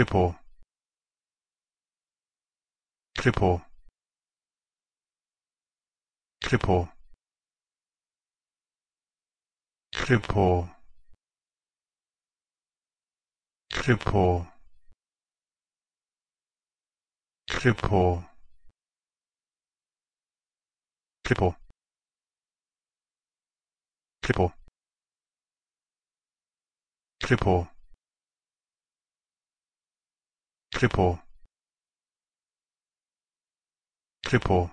Kripo Kripo Kripo Kripo Kripo Kripo Kripo Kripo Kripo triple triple